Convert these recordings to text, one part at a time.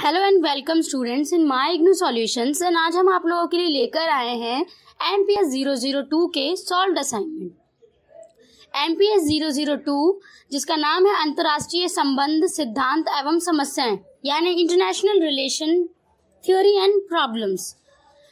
hello and welcome students in my IGNOU solutions and आज हम आप लोगों के लिए लेकर आए हैं M P S zero zero two के solve assignment M P S zero zero two जिसका नाम है अंतर्राष्ट्रीय संबंध सिद्धांत एवं समस्याएं यानी international relation theory and problems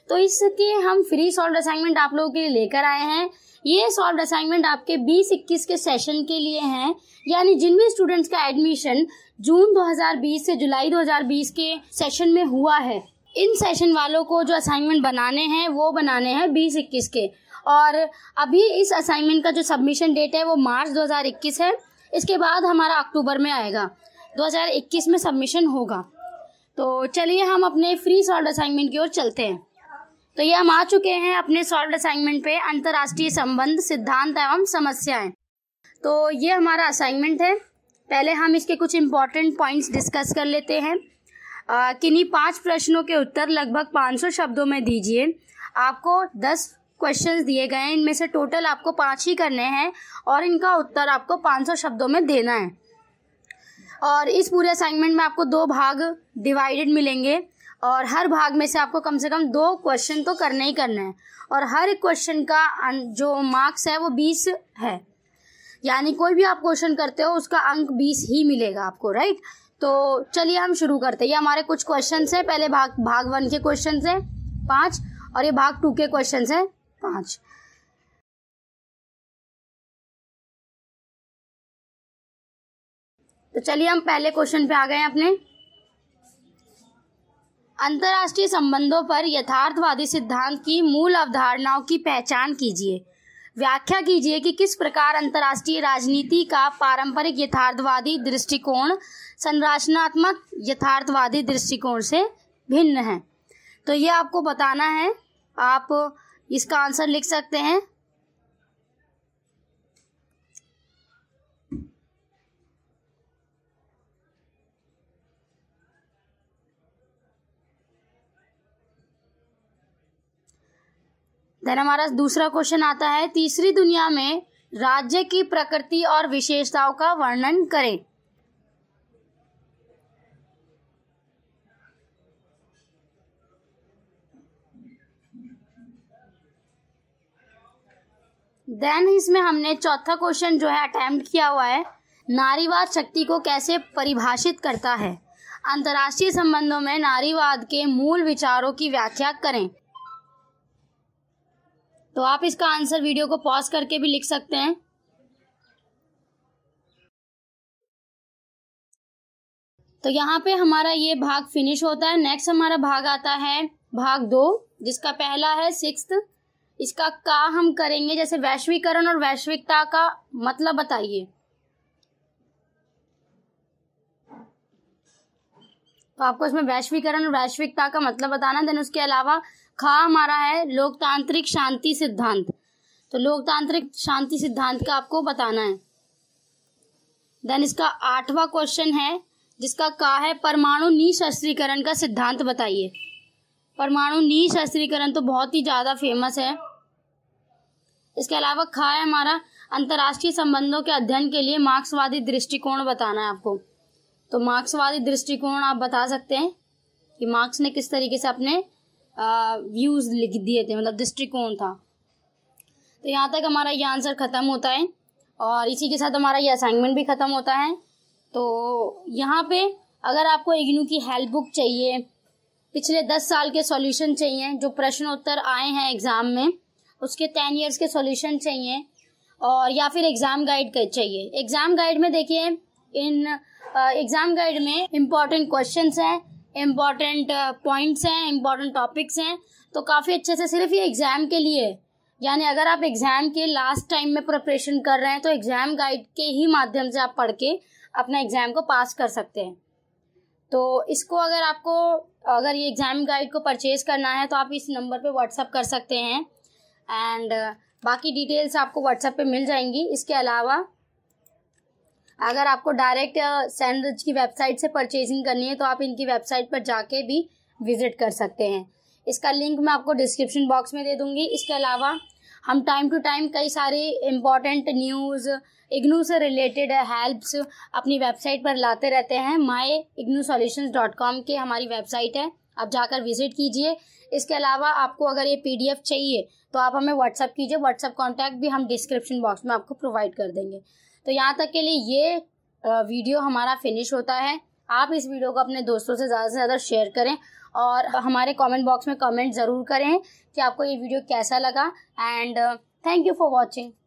तो इसके हम फ्री सॉल्व असाइनमेंट आप लोगों के लिए लेकर आए हैं ये सॉल्व असाइनमेंट आपके बीस इक्कीस के सेशन के लिए हैं यानी जिन भी स्टूडेंट्स का एडमिशन जून 2020 से जुलाई 2020 के सेशन में हुआ है इन सेशन वालों को जो असाइनमेंट बनाने हैं वो बनाने हैं बीस इक्कीस के और अभी इस असाइनमेंट का जो सबमिशन डेट है वो मार्च 2021 है इसके बाद हमारा अक्टूबर में आएगा 2021 में सबमिशन होगा तो चलिए हम अपने फ्री सॉल्व असाइनमेंट की ओर चलते हैं तो ये हम आ चुके हैं अपने सॉल्व असाइनमेंट पे अंतर्राष्ट्रीय संबंध सिद्धांत एवं समस्याएं तो ये हमारा असाइनमेंट है पहले हम इसके कुछ इम्पॉर्टेंट पॉइंट्स डिस्कस कर लेते हैं किन्हीं पांच प्रश्नों के उत्तर लगभग 500 शब्दों में दीजिए आपको 10 क्वेश्चंस दिए गए हैं इनमें से टोटल आपको पाँच ही करने हैं और इनका उत्तर आपको पाँच शब्दों में देना है और इस पूरे असाइनमेंट में आपको दो भाग डिवाइडेड मिलेंगे और हर भाग में से आपको कम से कम दो क्वेश्चन तो करना ही करना है और हर एक क्वेश्चन का अं- जो मार्क्स है वो बीस है यानी कोई भी आप क्वेश्चन करते हो उसका अंक बीस ही मिलेगा आपको राइट तो चलिए हम शुरू करते हैं ये हमारे कुछ क्वेश्चन है पहले भाग भाग वन के क्वेश्चन है पाँच और ये भाग टू के क्वेश्चन है पाँच तो चलिए हम पहले क्वेश्चन पे आ गए हैं अपने अंतर्राष्ट्रीय संबंधों पर यथार्थवादी सिद्धांत की मूल अवधारणाओं की पहचान कीजिए व्याख्या कीजिए कि किस प्रकार अंतर्राष्ट्रीय राजनीति का पारंपरिक यथार्थवादी दृष्टिकोण संरचनात्मक यथार्थवादी दृष्टिकोण से भिन्न है तो ये आपको बताना है आप इसका आंसर लिख सकते हैं देन हमारा दूसरा क्वेश्चन आता है तीसरी दुनिया में राज्य की प्रकृति और विशेषताओं का वर्णन करें देन इसमें हमने चौथा क्वेश्चन जो है अटैम्प्ट किया हुआ है नारीवाद शक्ति को कैसे परिभाषित करता है अंतर्राष्ट्रीय संबंधों में नारीवाद के मूल विचारों की व्याख्या करें तो आप इसका आंसर वीडियो को पॉज करके भी लिख सकते हैं तो यहाँ पे हमारा ये भाग फिनिश होता है नेक्स्ट हमारा भाग आता है भाग दो जिसका पहला है सिक्स इसका का हम करेंगे जैसे वैश्वीकरण और वैश्विकता का मतलब बताइए तो आपको इसमें वैश्वीकरण और वैश्विकता का मतलब बताना देन उसके अलावा खा हमारा है लोकतांत्रिक शांति सिद्धांत तो लोकतांत्रिक शांति सिद्धांत का आपको बताना है देन इसका आठवां क्वेश्चन है जिसका का है परमाणु निशस्त्रीकरण का सिद्धांत बताइए परमाणु निशस्त्रीकरण तो बहुत ही ज़्यादा फेमस है इसके अलावा खा है हमारा अंतर्राष्ट्रीय संबंधों के अध्ययन के लिए मार्क्सवादी दृष्टिकोण बताना है आपको तो मार्क्सवादी दृष्टिकोण आप बता सकते हैं कि मार्क्स ने किस तरीके से अपने व्यूज़ लिख दिए थे मतलब दृष्टिकोण था तो यहाँ तक हमारा ये आंसर ख़त्म होता है और इसी के साथ हमारा ये असाइनमेंट भी ख़त्म होता है तो यहाँ पे अगर आपको इग्नू की हेल्प बुक चाहिए पिछले दस साल के सॉल्यूशन चाहिए जो प्रश्न उत्तर आए हैं एग्ज़ाम में उसके टेन ईयर्स के सॉल्यूशन चाहिए और या फिर एग्ज़ाम गाइड चाहिए एग्ज़ाम गाइड में देखिए इन एग्ज़ाम गाइड में इम्पॉर्टेंट क्वेश्चन हैं इम्पॉर्टेंट पॉइंट्स uh, हैं इम्पॉर्टेंट टॉपिक्स हैं तो काफ़ी अच्छे से सिर्फ ये एग्ज़ाम के लिए यानी अगर आप एग्ज़ाम के लास्ट टाइम में प्रिपरेशन कर रहे हैं तो एग्ज़ाम गाइड के ही माध्यम से आप पढ़ के अपना एग्ज़ाम को पास कर सकते हैं तो इसको अगर आपको अगर ये एग्ज़ाम गाइड को परचेज़ करना है तो आप इस नंबर पे व्हाट्सअप कर सकते हैं एंड uh, बाकी डिटेल्स आपको व्हाट्सएप पे मिल जाएंगी इसके अलावा अगर आपको डायरेक्ट सैंडविच की वेबसाइट से परचेजिंग करनी है तो आप इनकी वेबसाइट पर जाके भी विजिट कर सकते हैं इसका लिंक मैं आपको डिस्क्रिप्शन बॉक्स में दे दूंगी इसके अलावा हम टाइम टू टाइम कई सारे इम्पॉर्टेंट न्यूज़ इग्नू से रिलेटेड हेल्प्स अपनी वेबसाइट पर लाते रहते हैं my IGNOU solutions dot com की हमारी वेबसाइट है आप जाकर विजिट कीजिए इसके अलावा आपको अगर ये पीडीएफ चाहिए तो आप हमें व्हाट्सअप कीजिए व्हाट्सअप कॉन्टैक्ट भी हम डिस्क्रिप्शन बॉक्स में आपको प्रोवाइड कर देंगे तो यहाँ तक के लिए ये वीडियो हमारा फिनिश होता है आप इस वीडियो को अपने दोस्तों से ज़्यादा से ज़्यादा शेयर करें और हमारे कमेंट बॉक्स में कमेंट ज़रूर करें कि आपको ये वीडियो कैसा लगा and thank you for watching